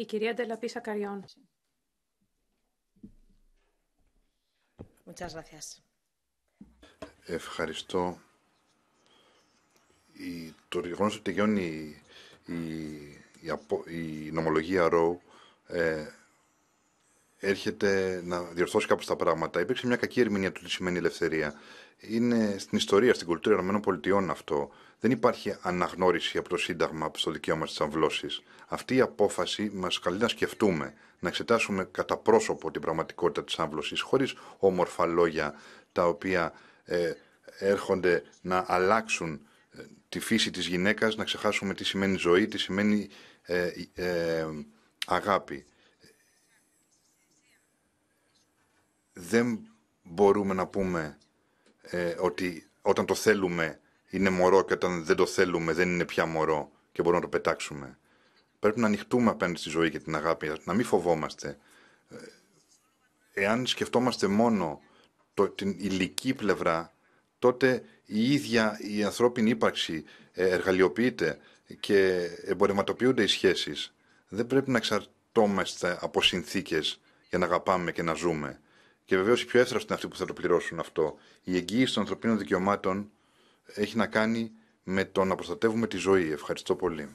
Η κυρία Ντελαπή Σακαριών. Ευχαριστώ. Η, το γεγονός ότι τελειώνει η, η, η, νομολογία ΡΟΟ ε, έρχεται να διορθώσει κάπως τα πράγματα. Υπήρξε μια κακή ερμηνεία του τι σημαίνει ελευθερία. Είναι στην ιστορία, στην κουλτούρα των ΗΠΑ αυτό. Δεν υπάρχει αναγνώριση από το Σύνταγμα, στο δικαίωμα της αμβλώσης. Αυτή η απόφαση μας καλεί να σκεφτούμε, να εξετάσουμε κατά πρόσωπο την πραγματικότητα της άμβλωση, χωρίς όμορφα λόγια τα οποία ε, έρχονται να αλλάξουν ε, τη φύση της γυναίκας, να ξεχάσουμε τι σημαίνει ζωή, τι σημαίνει ε, ε, αγάπη. δεν μπορούμε να πούμε ε, ότι όταν το θέλουμε είναι μωρό και όταν δεν το θέλουμε δεν είναι πια μωρό και μπορούμε να το πετάξουμε. Πρέπει να ανοιχτούμε απέναντι στη ζωή και την αγάπη, να μην φοβόμαστε. Ε, εάν σκεφτόμαστε μόνο το, την υλική πλευρά, τότε η ίδια η ανθρώπινη ύπαρξη ε, εργαλειοποιείται και εμπορευματοποιούνται οι σχέσεις. Δεν πρέπει να εξαρτώμαστε από συνθήκες για να αγαπάμε και να ζούμε. Και βεβαίως οι πιο εύθραστοι είναι αυτοί που θα το πληρώσουν αυτό. Η εγγύηση των ανθρωπίνων δικαιωμάτων έχει να κάνει με το να προστατεύουμε τη ζωή. Ευχαριστώ πολύ.